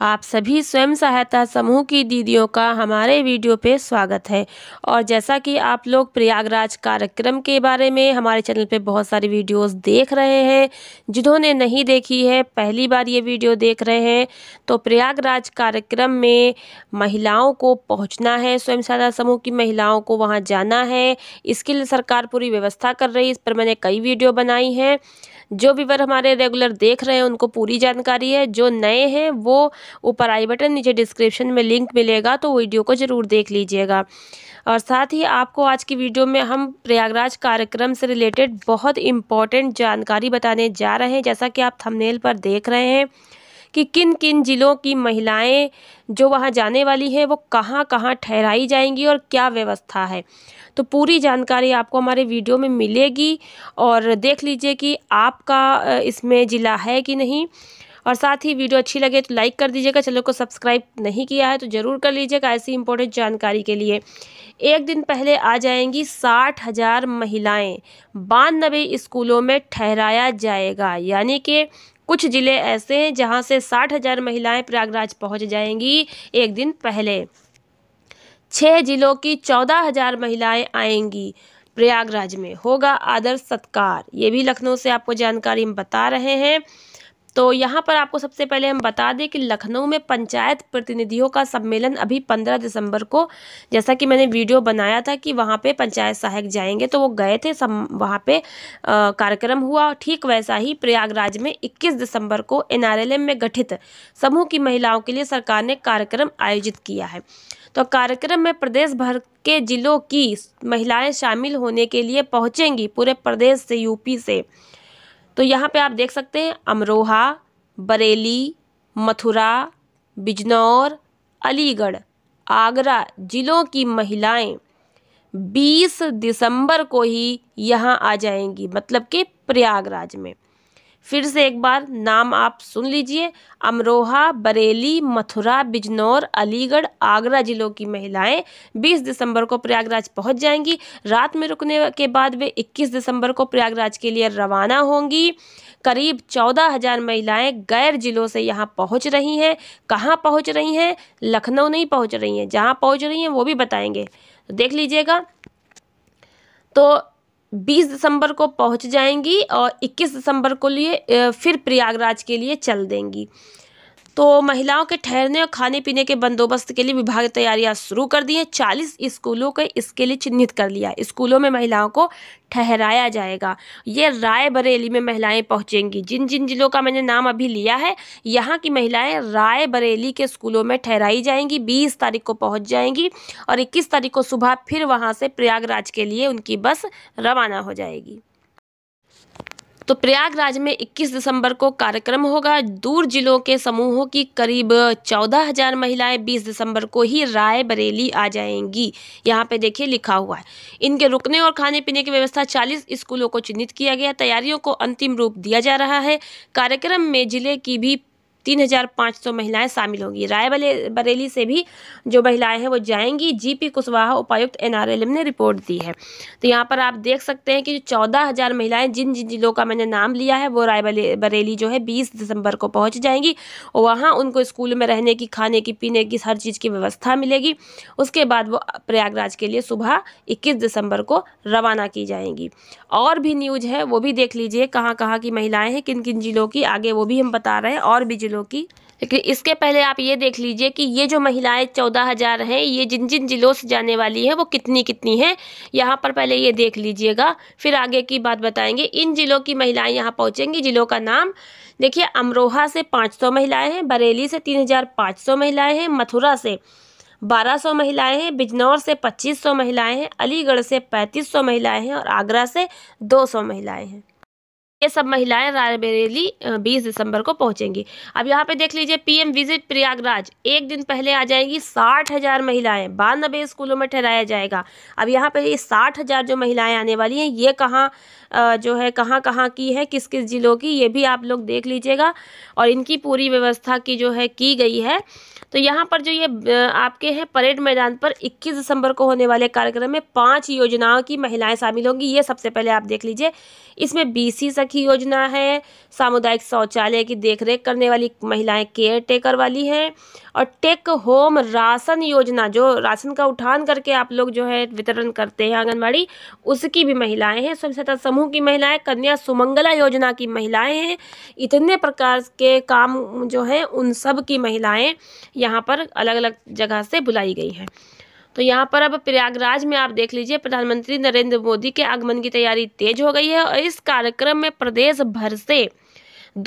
आप सभी स्वयं सहायता समूह की दीदियों का हमारे वीडियो पे स्वागत है और जैसा कि आप लोग प्रयागराज कार्यक्रम के बारे में हमारे चैनल पे बहुत सारी वीडियोस देख रहे हैं जिन्होंने नहीं देखी है पहली बार ये वीडियो देख रहे हैं तो प्रयागराज कार्यक्रम में महिलाओं को पहुंचना है स्वयं सहायता समूह की महिलाओं को वहाँ जाना है इसके लिए सरकार पूरी व्यवस्था कर रही है इस पर मैंने कई वीडियो बनाई हैं जो व्यूवर हमारे रेगुलर देख रहे हैं उनको पूरी जानकारी है जो नए हैं वो ऊपर आई बटन नीचे डिस्क्रिप्शन में लिंक मिलेगा तो वीडियो को ज़रूर देख लीजिएगा और साथ ही आपको आज की वीडियो में हम प्रयागराज कार्यक्रम से रिलेटेड बहुत इम्पॉर्टेंट जानकारी बताने जा रहे हैं जैसा कि आप थंबनेल पर देख रहे हैं कि किन किन ज़िलों की महिलाएं जो वहां जाने वाली हैं वो कहां कहां ठहराई जाएंगी और क्या व्यवस्था है तो पूरी जानकारी आपको हमारे वीडियो में मिलेगी और देख लीजिए कि आपका इसमें ज़िला है कि नहीं और साथ ही वीडियो अच्छी लगे तो लाइक कर दीजिएगा चैनल को सब्सक्राइब नहीं किया है तो ज़रूर कर लीजिएगा ऐसी इंपॉर्टेंट जानकारी के लिए एक दिन पहले आ जाएंगी साठ हज़ार महिलाएँ बानबे स्कूलों में ठहराया जाएगा यानी कि कुछ ज़िले ऐसे हैं जहाँ से साठ हज़ार महिलाएँ प्रयागराज पहुँच जाएंगी एक दिन पहले छः जिलों की चौदह हज़ार महिलाएँ आएंगी प्रयागराज में होगा आदर सत्कार ये भी लखनऊ से आपको जानकारी हम बता रहे हैं तो यहाँ पर आपको सबसे पहले हम बता दें कि लखनऊ में पंचायत प्रतिनिधियों का सम्मेलन अभी पंद्रह दिसंबर को जैसा कि मैंने वीडियो बनाया था कि वहाँ पर पंचायत सहायक जाएंगे तो वो गए थे सम वहाँ पर कार्यक्रम हुआ ठीक वैसा ही प्रयागराज में इक्कीस दिसंबर को एन में गठित समूह की महिलाओं के लिए सरकार ने कार्यक्रम आयोजित किया है तो कार्यक्रम में प्रदेश भर के जिलों की महिलाएं शामिल होने के लिए पहुंचेंगी पूरे प्रदेश से यूपी से तो यहाँ पे आप देख सकते हैं अमरोहा बरेली मथुरा बिजनौर अलीगढ़ आगरा ज़िलों की महिलाएं 20 दिसंबर को ही यहाँ आ जाएंगी मतलब कि प्रयागराज में फिर से एक बार नाम आप सुन लीजिए अमरोहा बरेली मथुरा बिजनौर अलीगढ़ आगरा जिलों की महिलाएं 20 दिसंबर को प्रयागराज पहुंच जाएंगी रात में रुकने के बाद वे 21 दिसंबर को प्रयागराज के लिए रवाना होंगी करीब चौदह हजार महिलाएं गैर जिलों से यहाँ पहुँच रही हैं कहाँ पहुँच रही हैं लखनऊ नहीं पहुँच रही हैं जहाँ पहुँच रही हैं वो भी बताएंगे तो देख लीजिएगा तो बीस दिसंबर को पहुंच जाएंगी और इक्कीस दिसंबर को लिए फिर प्रयागराज के लिए चल देंगी तो महिलाओं के ठहरने और खाने पीने के बंदोबस्त के लिए विभाग ने तैयारियां शुरू कर दी हैं चालीस स्कूलों को इसके लिए चिन्हित कर लिया स्कूलों में महिलाओं को ठहराया जाएगा ये रायबरेली में महिलाएं पहुंचेंगी जिन जिन जिलों का मैंने नाम अभी लिया है यहाँ की महिलाएं रायबरेली के स्कूलों में ठहराई जाएंगी 20 तारीख को पहुंच जाएंगी और 21 तारीख को सुबह फिर वहाँ से प्रयागराज के लिए उनकी बस रवाना हो जाएगी तो प्रयागराज में 21 दिसंबर को कार्यक्रम होगा दूर जिलों के समूहों की करीब 14,000 महिलाएं 20 दिसंबर को ही राय बरेली आ जाएंगी यहाँ पे देखिए लिखा हुआ है इनके रुकने और खाने पीने की व्यवस्था 40 स्कूलों को चिन्हित किया गया तैयारियों को अंतिम रूप दिया जा रहा है कार्यक्रम में जिले की भी तीन हज़ार पाँच सौ महिलाएँ शामिल होंगी राय बरेली से भी जो महिलाएं हैं वो जाएंगी जीपी कुशवाहा उपायुक्त एनआरएलएम ने रिपोर्ट दी है तो यहाँ पर आप देख सकते हैं कि चौदह हज़ार महिलाएं जिन जिन जिलों का मैंने नाम लिया है वो राय बरेली जो है बीस दिसंबर को पहुँच जाएंगी और वहाँ उनको स्कूल में रहने की खाने की पीने की हर चीज़ की व्यवस्था मिलेगी उसके बाद वो प्रयागराज के लिए सुबह इक्कीस दिसंबर को रवाना की जाएंगी और भी न्यूज है वो भी देख लीजिए कहाँ कहाँ की महिलाएँ हैं किन किन जिलों की आगे वो भी हम बता रहे हैं और भी ज़िलों की लेकिन इसके पहले आप ये देख लीजिए कि ये जो महिलाएं चौदह हज़ार हैं ये जिन जिन ज़िलों से जाने वाली हैं वो कितनी कितनी हैं यहाँ पर पहले ये देख लीजिएगा फिर आगे की बात बताएंगे इन ज़िलों की महिलाएं यहाँ पहुँचेंगी ज़िलों का नाम देखिए अमरोहा से पाँच महिलाएँ हैं बरेली से तीन महिलाएँ हैं मथुरा से 1200 महिलाएं हैं बिजनौर से 2500 महिलाएं हैं अलीगढ़ से 3500 महिलाएं हैं और आगरा से 200 महिलाएं हैं ये सब महिलाएं रायबरेली 20 दिसंबर को पहुंचेंगी अब यहाँ पे देख लीजिए पीएम विजिट प्रयागराज एक दिन पहले आ जाएगी साठ हजार महिलाएं बानबे स्कूलों में ठहराया जाएगा अब यहाँ पे ये साठ हजार जो महिलाएं आने वाली हैं ये कहाँ जो है कहाँ कहाँ की है किस किस जिलों की ये भी आप लोग देख लीजिएगा और इनकी पूरी व्यवस्था की जो है की गई है तो यहाँ पर जो ये आपके हैं परेड मैदान पर 21 दिसंबर को होने वाले कार्यक्रम में पांच योजनाओं की महिलाएं शामिल होंगी ये सबसे पहले आप देख लीजिए इसमें बीसी की योजना है सामुदायिक शौचालय की देखरेख करने वाली महिलाएं केयर टेकर वाली हैं और टेक होम राशन योजना जो राशन का उठान करके आप लोग जो है वितरण करते हैं आंगनबाड़ी उसकी भी महिलाएं हैं स्वयं सहायता समूह की महिलाएं कन्या सुमंगला योजना की महिलाएं हैं इतने प्रकार के काम जो हैं उन सब की महिलाएं यहाँ पर अलग अलग जगह से बुलाई गई हैं तो यहाँ पर अब प्रयागराज में आप देख लीजिए प्रधानमंत्री नरेंद्र मोदी के आगमन की तैयारी तेज हो गई है और इस कार्यक्रम में प्रदेश भर से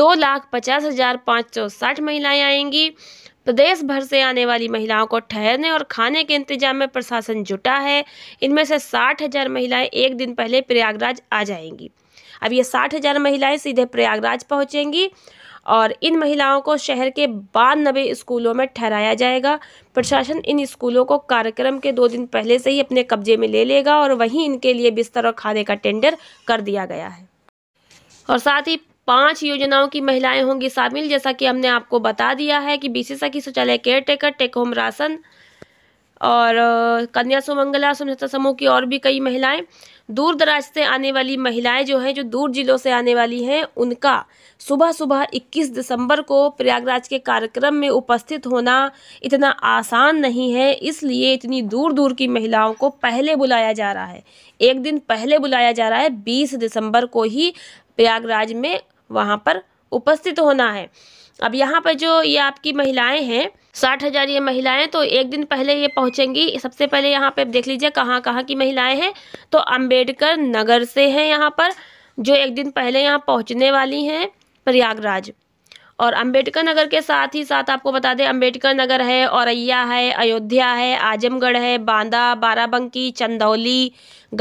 दो लाख पचास हजार पाँच सौ साठ महिलाएं आएंगी प्रदेश भर से आने वाली महिलाओं को ठहरने और खाने के इंतजाम में प्रशासन जुटा है इनमें से साठ हजार महिलाएं एक दिन पहले प्रयागराज आ जाएंगी अब ये साठ हजार महिलाएं सीधे प्रयागराज पहुंचेंगी और इन महिलाओं को शहर के बानबे स्कूलों में ठहराया जाएगा प्रशासन इन स्कूलों को कार्यक्रम के दो दिन पहले से ही अपने कब्जे में ले लेगा और वहीं इनके लिए बिस्तर और खाने का टेंडर कर दिया गया है और साथ ही पांच योजनाओं की महिलाएं होंगी शामिल जैसा कि हमने आपको बता दिया है कि बीसीसा की शौचालय caretaker take home ration और कन्या सुमंगला स्वतंत्रता समूह की और भी कई महिलाएं दूर दराज से आने वाली महिलाएं जो हैं जो दूर जिलों से आने वाली हैं उनका सुबह सुबह 21 दिसंबर को प्रयागराज के कार्यक्रम में उपस्थित होना इतना आसान नहीं है इसलिए इतनी दूर दूर की महिलाओं को पहले बुलाया जा रहा है एक दिन पहले बुलाया जा रहा है बीस दिसंबर को ही प्रयागराज में वहाँ पर उपस्थित होना है अब यहाँ पर जो ये आपकी महिलाएँ हैं साठ हज़ार ये महिलाएं तो एक दिन पहले ये पहुंचेंगी सबसे पहले यहाँ पे देख लीजिए कहाँ कहाँ की महिलाएं हैं तो अंबेडकर नगर से हैं यहाँ पर जो एक दिन पहले यहाँ पहुँचने वाली हैं प्रयागराज और अंबेडकर नगर के साथ ही साथ आपको बता दें अंबेडकर नगर है औरैया है अयोध्या है आजमगढ़ है बांदा बाराबंकी चंदौली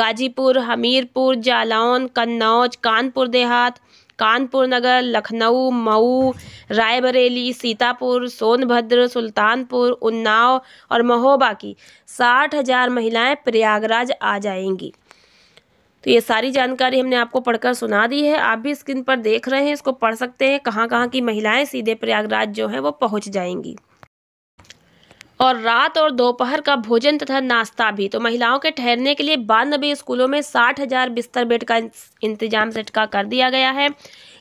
गाजीपुर हमीरपुर जालौन कन्नौज कानपुर देहात कानपुर नगर लखनऊ मऊ रायबरेली सीतापुर सोनभद्र सुल्तानपुर उन्नाव और महोबा की साठ हज़ार महिलाएँ प्रयागराज आ जाएंगी तो ये सारी जानकारी हमने आपको पढ़कर सुना दी है आप भी स्क्रीन पर देख रहे हैं इसको पढ़ सकते हैं कहाँ कहाँ की महिलाएं सीधे प्रयागराज जो हैं वो पहुँच जाएंगी और रात और दोपहर का भोजन तथा नाश्ता भी तो महिलाओं के ठहरने के लिए बानबे स्कूलों में साठ हजार बिस्तर बेड का इंतजाम सेट का कर दिया गया है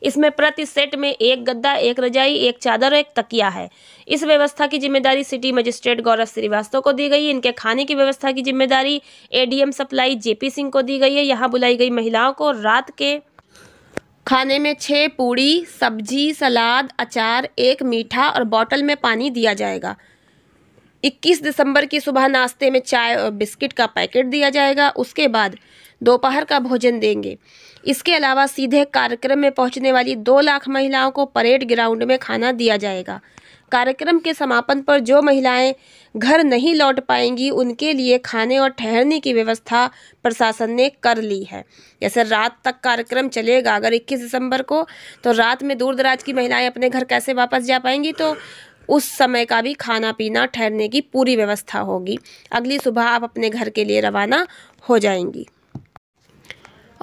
इसमें प्रति सेट में एक गद्दा एक रजाई एक चादर और एक तकिया है इस व्यवस्था की जिम्मेदारी सिटी मजिस्ट्रेट गौरव श्रीवास्तव को दी गई इनके खाने की व्यवस्था की जिम्मेदारी एडीएम सप्लाई जे सिंह को दी गई है यहाँ बुलाई गई महिलाओं को रात के खाने में छः पूड़ी सब्जी सलाद अचार एक मीठा और बॉटल में पानी दिया जाएगा 21 दिसंबर की सुबह नाश्ते में चाय और बिस्किट का पैकेट दिया जाएगा उसके बाद दोपहर का भोजन देंगे इसके अलावा सीधे कार्यक्रम में पहुंचने वाली दो लाख महिलाओं को परेड ग्राउंड में खाना दिया जाएगा कार्यक्रम के समापन पर जो महिलाएं घर नहीं लौट पाएंगी उनके लिए खाने और ठहरने की व्यवस्था प्रशासन ने कर ली है जैसे रात तक कार्यक्रम चलेगा अगर 21 दिसंबर को तो रात में दूर दराज की महिलाएं अपने घर कैसे वापस जा पाएंगी तो उस समय का भी खाना पीना ठहरने की पूरी व्यवस्था होगी अगली सुबह आप अपने घर के लिए रवाना हो जाएंगी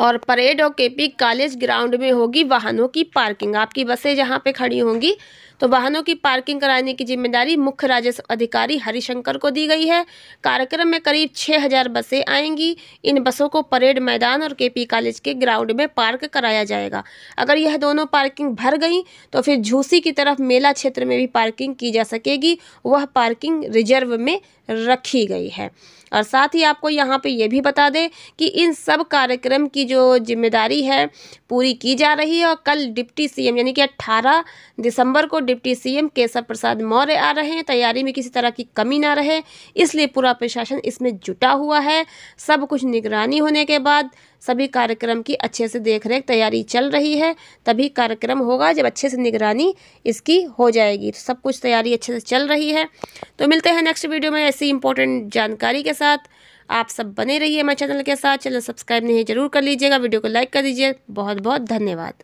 और परेड और केपी कॉलेज ग्राउंड में होगी वाहनों की पार्किंग आपकी बसें जहाँ पे खड़ी होंगी तो वाहनों की पार्किंग कराने की जिम्मेदारी मुख्य राजस्व अधिकारी हरिशंकर को दी गई है कार्यक्रम में करीब 6000 बसें आएंगी इन बसों को परेड मैदान और केपी कॉलेज के ग्राउंड में पार्क कराया जाएगा अगर यह दोनों पार्किंग भर गई तो फिर झूसी की तरफ मेला क्षेत्र में भी पार्किंग की जा सकेगी वह पार्किंग रिजर्व में रखी गई है और साथ ही आपको यहाँ पे यह भी बता दें कि इन सब कार्यक्रम की जो जिम्मेदारी है पूरी की जा रही है और कल डिप्टी सीएम यानी कि 18 दिसंबर को डिप्टी सीएम केशव प्रसाद मौर्य आ रहे हैं तैयारी में किसी तरह की कमी ना रहे इसलिए पूरा प्रशासन इसमें जुटा हुआ है सब कुछ निगरानी होने के बाद सभी कार्यक्रम की अच्छे से देखरेख तैयारी चल रही है तभी कार्यक्रम होगा जब अच्छे से निगरानी इसकी हो जाएगी तो सब कुछ तैयारी अच्छे से चल रही है तो मिलते हैं नेक्स्ट वीडियो में ऐसी इंपॉर्टेंट जानकारी के साथ आप सब बने रहिए हमारे चैनल के साथ चैनल सब्सक्राइब नहीं जरूर कर लीजिएगा वीडियो को लाइक कर दीजिए बहुत बहुत धन्यवाद